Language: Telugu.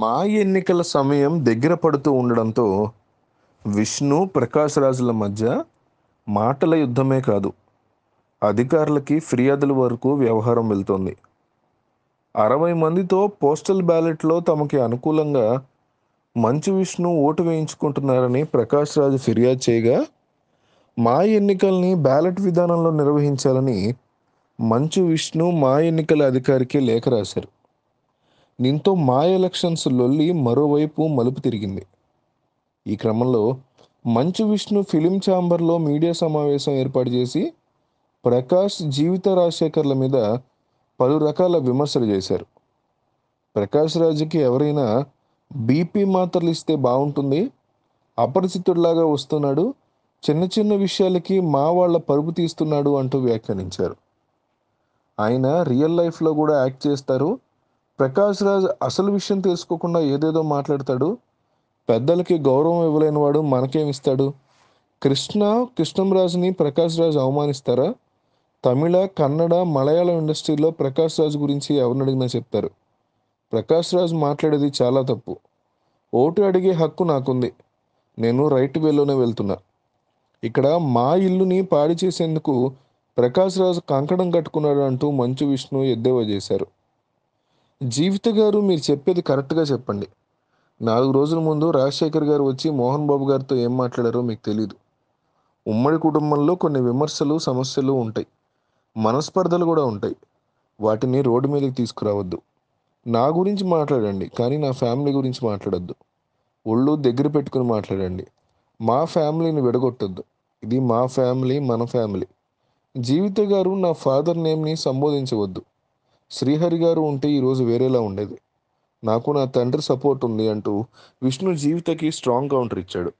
మా ఎన్నికల సమయం దగ్గర పడుతూ ఉండడంతో విష్ణు ప్రకాశ్ రాజుల మధ్య మాటల యుద్ధమే కాదు అధికారులకి ఫిర్యాదుల వరకు వ్యవహారం వెళ్తోంది అరవై మందితో పోస్టల్ బ్యాలెట్లో తమకి అనుకూలంగా మంచు విష్ణు ఓటు వేయించుకుంటున్నారని ప్రకాష్ రాజు ఫిర్యాదు చేయగా మా ఎన్నికల్ని బ్యాలెట్ విధానంలో నిర్వహించాలని మంచు విష్ణు మా ఎన్నికల అధికారికి లేఖ రాశారు దీంతో మా ఎలక్షన్స్ లొల్లి మరోవైపు మలుపు తిరిగింది ఈ క్రమంలో మంచు విష్ణు ఫిలిం ఛాంబర్లో మీడియా సమావేశం ఏర్పాటు చేసి ప్రకాష్ జీవిత రాజశేఖర్ల మీద పలు రకాల విమర్శలు చేశారు ప్రకాష్ రాజుకి ఎవరైనా బీపీ మాత్రలు ఇస్తే బాగుంటుంది అపరిచితుడిలాగా వస్తున్నాడు చిన్న చిన్న విషయాలకి మా వాళ్ళ పరుపు తీస్తున్నాడు అంటూ వ్యాఖ్యానించారు ఆయన రియల్ లైఫ్లో కూడా యాక్ట్ చేస్తారు ప్రకాష్ రాజ్ అసలు విషయం తెలుసుకోకుండా ఏదేదో మాట్లాడతాడు పెద్దలకి గౌరవం ఇవ్వలేని వాడు మనకేమిస్తాడు కృష్ణ కృష్ణంరాజుని ప్రకాష్ రాజు అవమానిస్తారా తమిళ కన్నడ మలయాళం ఇండస్ట్రీలో ప్రకాష్ రాజు గురించి ఎవరిని అడిగినా చెప్తారు ప్రకాష్ రాజ్ మాట్లాడేది చాలా తప్పు ఓటు అడిగే హక్కు నాకుంది నేను రైట్ వేలోనే వెళ్తున్నా ఇక్కడ మా ఇల్లుని పాడి చేసేందుకు ప్రకాష్ రాజు కంకణం కట్టుకున్నాడు అంటూ మంచు విష్ణు ఎద్దేవా చేశారు జీవిత గారు మీరు చెప్పేది కరెక్ట్గా చెప్పండి నాలుగు రోజుల ముందు రాజశేఖర్ గారు వచ్చి మోహన్ బాబు గారితో ఏం మాట్లాడారో మీకు తెలియదు ఉమ్మడి కుటుంబంలో కొన్ని విమర్శలు సమస్యలు ఉంటాయి మనస్పర్ధలు కూడా ఉంటాయి వాటిని రోడ్డు మీదకి తీసుకురావద్దు నా గురించి మాట్లాడండి కానీ నా ఫ్యామిలీ గురించి మాట్లాడద్దు ఒళ్ళు దగ్గర పెట్టుకుని మాట్లాడండి మా ఫ్యామిలీని విడగొట్టద్దు ఇది మా ఫ్యామిలీ మన ఫ్యామిలీ జీవిత గారు నా ఫాదర్ నేమ్ని సంబోధించవద్దు శ్రీహరి గారు ఉంటే ఈరోజు వేరేలా ఉండేది నాకు నా తండ్రి సపోర్ట్ ఉంది అంటూ విష్ణు జీవితకి స్ట్రాంగ్ కౌంటర్ ఇచ్చాడు